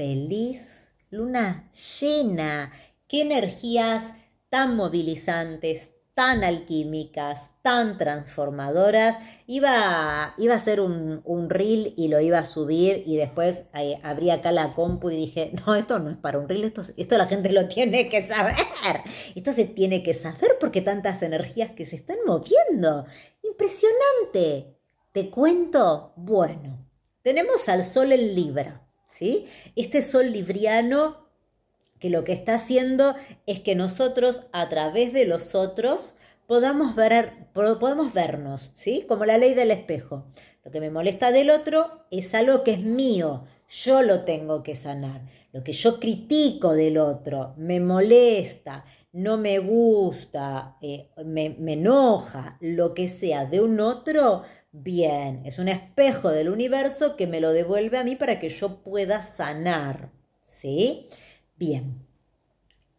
feliz, luna llena. Qué energías tan movilizantes, tan alquímicas, tan transformadoras. Iba, iba a hacer un, reel y lo iba a subir y después abría eh, abrí acá la compu y dije, no, esto no es para un reel, esto, esto la gente lo tiene que saber. Esto se tiene que saber porque tantas energías que se están moviendo. Impresionante. Te cuento, bueno, tenemos al sol en Libra. Este sol libriano que lo que está haciendo es que nosotros a través de los otros podamos, ver, podemos vernos, ¿sí? Como la ley del espejo. Lo que me molesta del otro es algo que es mío, yo lo tengo que sanar. Lo que yo critico del otro me molesta, no me gusta, eh, me, me enoja, lo que sea de un otro, bien, es un espejo del universo que me lo devuelve a mí para que yo pueda sanar. ¿Sí? Bien.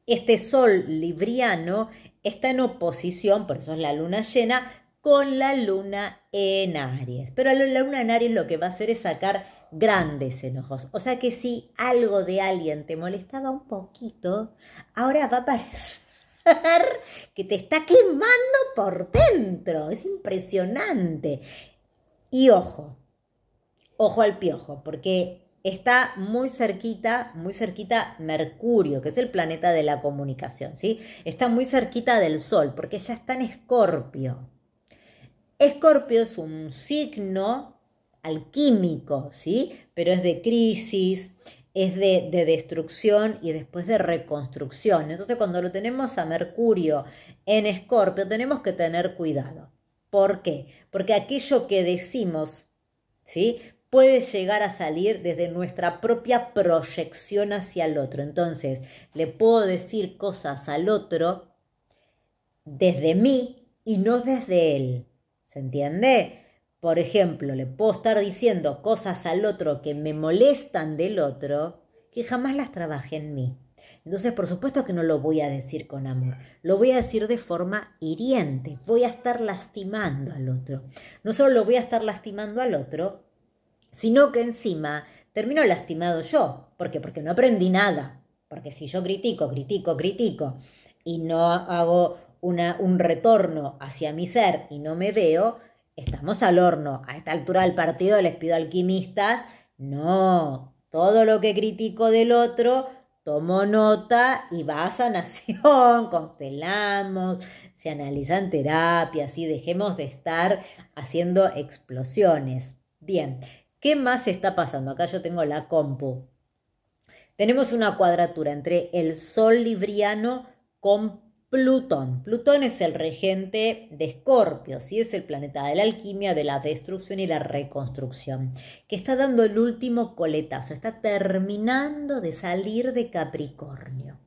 Este sol libriano está en oposición, por eso es la luna llena, con la luna en Aries. Pero la luna en Aries lo que va a hacer es sacar grandes enojos. O sea que si algo de alguien te molestaba un poquito, ahora va a parecer que te está quemando por dentro. Es impresionante. Y ojo, ojo al piojo, porque está muy cerquita, muy cerquita Mercurio, que es el planeta de la comunicación, ¿sí? Está muy cerquita del Sol, porque ya está en Escorpio. Escorpio es un signo alquímico, ¿sí? Pero es de crisis, es de, de, destrucción y después de reconstrucción. Entonces cuando lo tenemos a Mercurio en Escorpio tenemos que tener cuidado. ¿Por qué? Porque aquello que decimos, ¿sí? puede llegar a salir desde nuestra propia proyección hacia el otro. Entonces, le puedo decir cosas al otro desde mí y no desde él. ¿Se entiende? por ejemplo, le puedo estar diciendo cosas al otro que me molestan del otro, que jamás las trabajé en mí. Entonces, por supuesto que no lo voy a decir con amor, lo voy a decir de forma hiriente, voy a estar lastimando al otro. No solo lo voy a estar lastimando al otro, sino que encima termino lastimado yo. ¿Por qué? Porque no aprendí nada. Porque si yo critico, critico, critico y no hago un retorno hacia mi ser y no me veo, estamos al horno. A esta altura del partido les pido alquimistas, no, todo lo que critico del otro, tomo nota y va a sanación, constelamos, se en terapias y dejemos de estar haciendo explosiones. Bien, ¿qué más está pasando? Acá yo tengo la compu. Tenemos una cuadratura entre el sol libriano con Plutón. Plutón es el regente de Escorpio, ¿sí? es el planeta de la alquimia, de la destrucción y la reconstrucción, que está dando el último coletazo, está terminando de salir de Capricornio.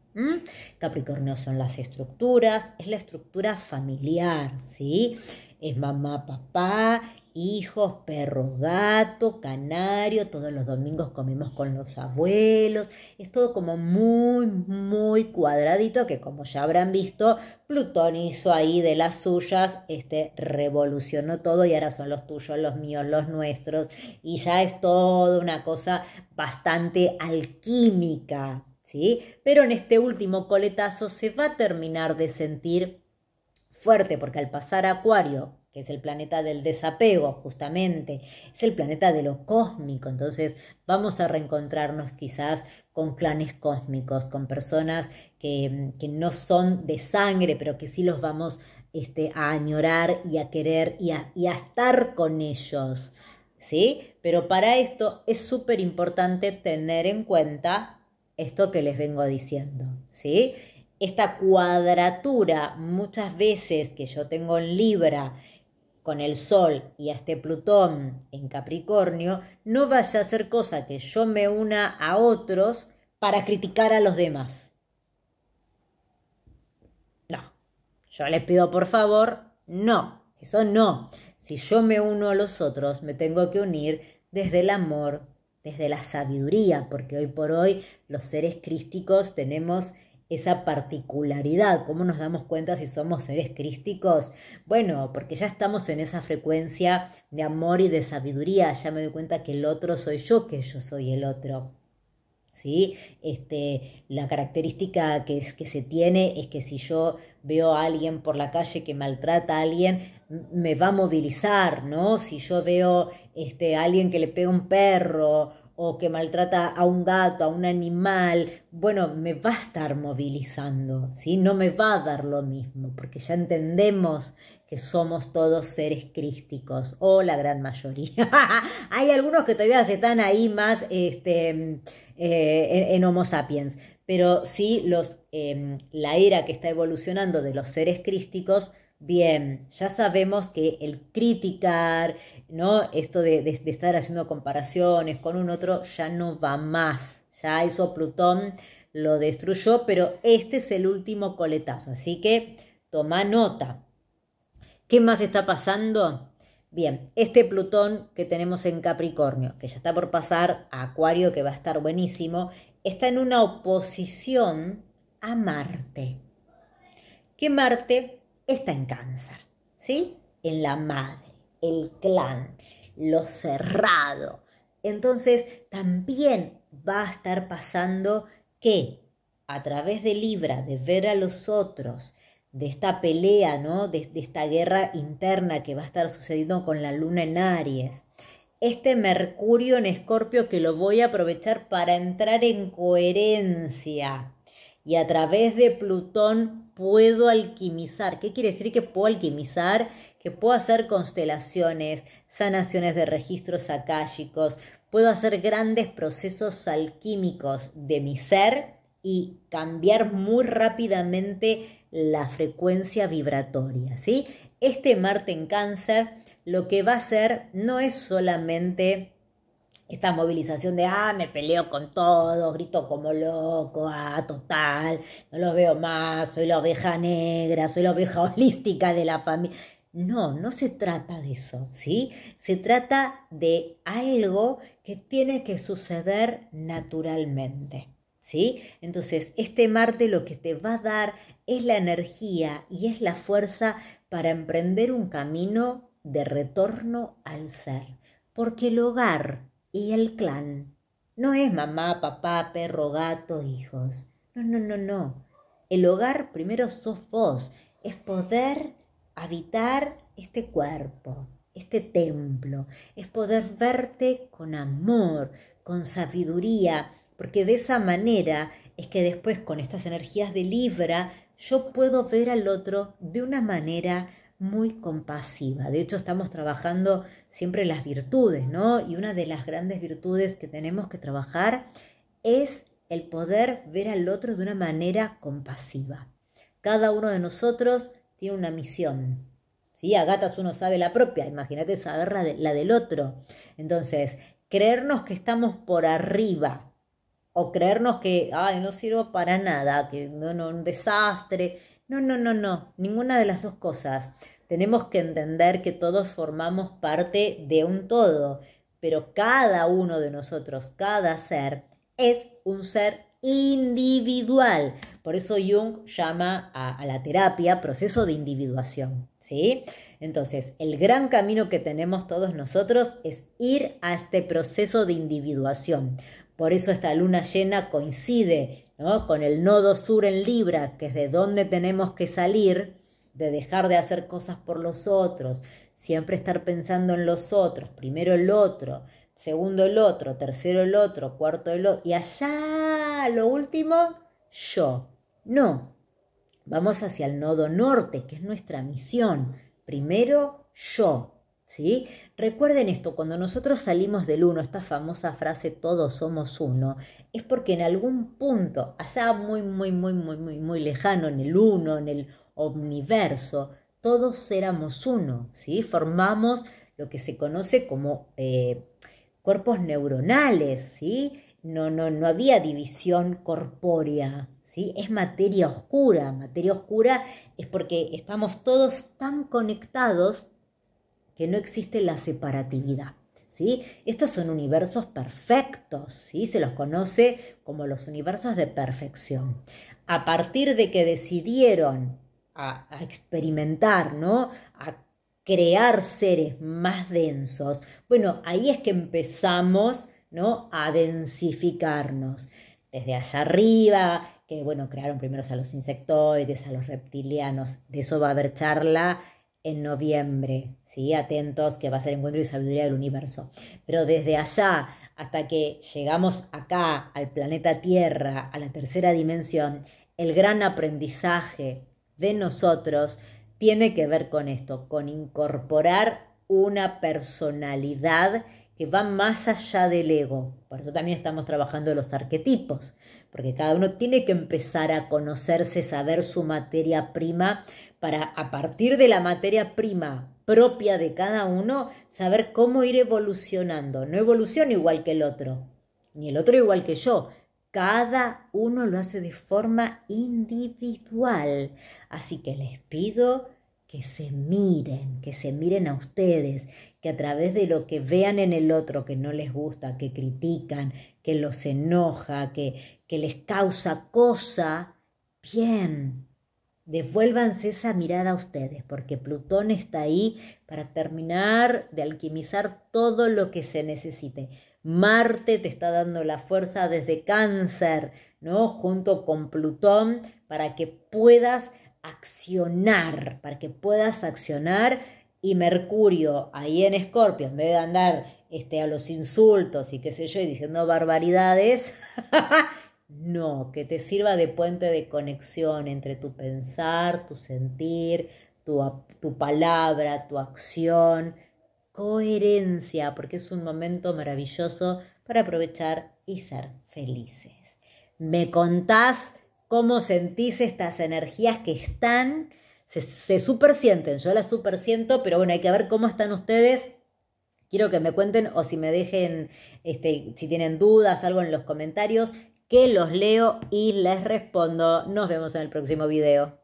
Capricornio son las estructuras, es la estructura familiar, ¿sí? Es mamá, papá, hijos, perros, gato, canario, todos los domingos comemos con los abuelos, es todo como muy, muy cuadradito, que como ya habrán visto, Plutón hizo ahí de las suyas, este revolucionó todo y ahora son los tuyos, los míos, los nuestros, y ya es toda una cosa bastante alquímica, ¿sí? Pero en este último coletazo se va a terminar de sentir fuerte, porque al pasar Acuario que es el planeta del desapego, justamente, es el planeta de lo cósmico. Entonces vamos a reencontrarnos quizás con clanes cósmicos, con personas que, no son de sangre, pero que sí los vamos este, a añorar y a querer y a, estar con ellos. ¿Sí? Pero para esto es súper importante tener en cuenta esto que les vengo diciendo, ¿sí? Esta cuadratura muchas veces que yo tengo en Libra con el Sol y a este Plutón en Capricornio, no vaya a ser cosa que yo me una a otros para criticar a los demás. No, yo les pido por favor, no, eso no. Si yo me uno a los otros, me tengo que unir desde el amor, desde la sabiduría, porque hoy por hoy los seres crísticos tenemos esa particularidad, cómo nos damos cuenta si somos seres crísticos. Bueno, porque ya estamos en esa frecuencia de amor y de sabiduría, ya me doy cuenta que el otro soy yo, que yo soy el otro. ¿Sí? Este, la característica que, es, que se tiene es que si yo veo a alguien por la calle que maltrata a alguien, me va a movilizar, ¿no? Si yo veo este, a alguien que le pega un perro o que maltrata a un gato, a un animal, bueno, me va a estar movilizando, ¿sí? No me va a dar lo mismo, porque ya entendemos que somos todos seres crísticos, o la gran mayoría. Hay algunos que todavía se están ahí más este, eh, en, Homo sapiens, pero sí los, em, la era que está evolucionando de los seres crísticos, Bien, ya sabemos que el criticar, ¿no? Esto de, estar haciendo comparaciones con un otro ya no va más. Ya eso Plutón lo destruyó, pero este es el último coletazo. Así que toma nota. ¿Qué más está pasando? Bien, este Plutón que tenemos en Capricornio, que ya está por pasar a Acuario, que va a estar buenísimo, está en una oposición a Marte. Que Marte está en cáncer, ¿sí? En la madre el clan, lo cerrado. Entonces también va a estar pasando que a través de Libra, de ver a los otros, de esta pelea, ¿no? de, esta guerra interna que va a estar sucediendo con la luna en Aries. Este Mercurio en Escorpio que lo voy a aprovechar para entrar en coherencia y a través de Plutón puedo alquimizar. ¿Qué quiere decir que puedo alquimizar? Que puedo hacer constelaciones, sanaciones de registros akáshicos, puedo hacer grandes procesos alquímicos de mi ser y cambiar muy rápidamente la frecuencia vibratoria, ¿sí? Este Marte en Cáncer lo que va a hacer no es solamente esta movilización de, ah, me peleo con todo, grito como loco, ah, total, no lo veo más, soy la oveja negra, soy la oveja holística de la familia. No, no se trata de eso, ¿sí? Se trata de algo que tiene que suceder naturalmente, ¿sí? Entonces, este Marte lo que te va a dar es la energía y es la fuerza para emprender un camino de retorno al ser, porque el hogar y el clan. No es mamá, papá, perro, gato, hijos. No, no, no, no. El hogar primero sos vos. Es poder habitar este cuerpo, este templo. Es poder verte con amor, con sabiduría, porque de esa manera es que después con estas energías de Libra yo puedo ver al otro de una manera muy compasiva. De hecho, estamos trabajando siempre las virtudes, ¿no? Y una de las grandes virtudes que tenemos que trabajar es el poder ver al otro de una manera compasiva. Cada uno de nosotros tiene una misión. ¿sí? A gatas uno sabe la propia, imagínate saber la del otro. Entonces, creernos que estamos por arriba o creernos que, ay, no sirvo para nada, que no, no, un desastre. No, no, no, no, ninguna de las dos cosas. Tenemos que entender que todos formamos parte de un todo, pero cada uno de nosotros, cada ser, es un ser individual. Por eso Jung llama a, la terapia proceso de individuación, ¿sí? Entonces, el gran camino que tenemos todos nosotros es ir a este proceso de individuación, por eso esta luna llena coincide con el nodo sur en Libra, que es de donde tenemos que salir, de dejar de hacer cosas por los otros, siempre estar pensando en los otros, primero el otro, segundo el otro, tercero el otro, cuarto el otro, y allá lo último, yo. No, vamos hacia el nodo norte, que es nuestra misión. Primero yo, ¿Sí? Recuerden esto, cuando nosotros salimos del uno, esta famosa frase todos somos uno, es porque en algún punto, allá muy, muy, muy, muy, muy, muy lejano, en el uno, en el omniverso, todos éramos uno, ¿sí? Formamos lo que se conoce como eh, cuerpos neuronales, ¿sí? No, no, no había división corpórea, ¿Sí? Es materia oscura. Materia oscura es porque estamos todos tan conectados que no existe la separatividad. ¿Sí? Estos son universos perfectos, ¿sí? se los conoce como los universos de perfección. A partir de que decidieron a, experimentar, ¿no? a crear seres más densos, bueno, ahí es que empezamos ¿no? a densificarnos. Desde allá arriba, que bueno, crearon primero a los insectoides, a los reptilianos, de eso va a haber charla en noviembre, ¿sí? atentos, que va a ser Encuentro y Sabiduría del Universo. Pero desde allá hasta que llegamos acá, al planeta Tierra, a la tercera dimensión, el gran aprendizaje de nosotros tiene que ver con esto, con incorporar una personalidad que va más allá del ego. Por eso también estamos trabajando los arquetipos, porque cada uno tiene que empezar a conocerse, saber su materia prima, para a partir de la materia prima propia de cada uno, saber cómo ir evolucionando. No evoluciona igual que el otro, ni el otro igual que yo. Cada uno lo hace de forma individual. Así que les pido que se miren, que se miren a ustedes, que a través de lo que vean en el otro que no les gusta, que critican, que los enoja, que, que les causa cosa, bien, Devuélvanse esa mirada a ustedes, porque Plutón está ahí para terminar de alquimizar todo lo que se necesite. Marte te está dando la fuerza desde cáncer, ¿no? Junto con Plutón, para que puedas accionar, para que puedas accionar. Y Mercurio, ahí en Escorpio, en vez de andar este, a los insultos y qué sé yo, y diciendo barbaridades, No, que te sirva de puente de conexión entre tu pensar, tu sentir, tu, palabra, tu acción. Coherencia, porque es un momento maravilloso para aprovechar y ser felices. Me contás cómo sentís estas energías que están, se, se sienten, yo las siento, pero bueno, hay que ver cómo están ustedes. Quiero que me cuenten o si me dejen, este, si tienen dudas, algo en los comentarios que los leo y les respondo. Nos vemos en el próximo video.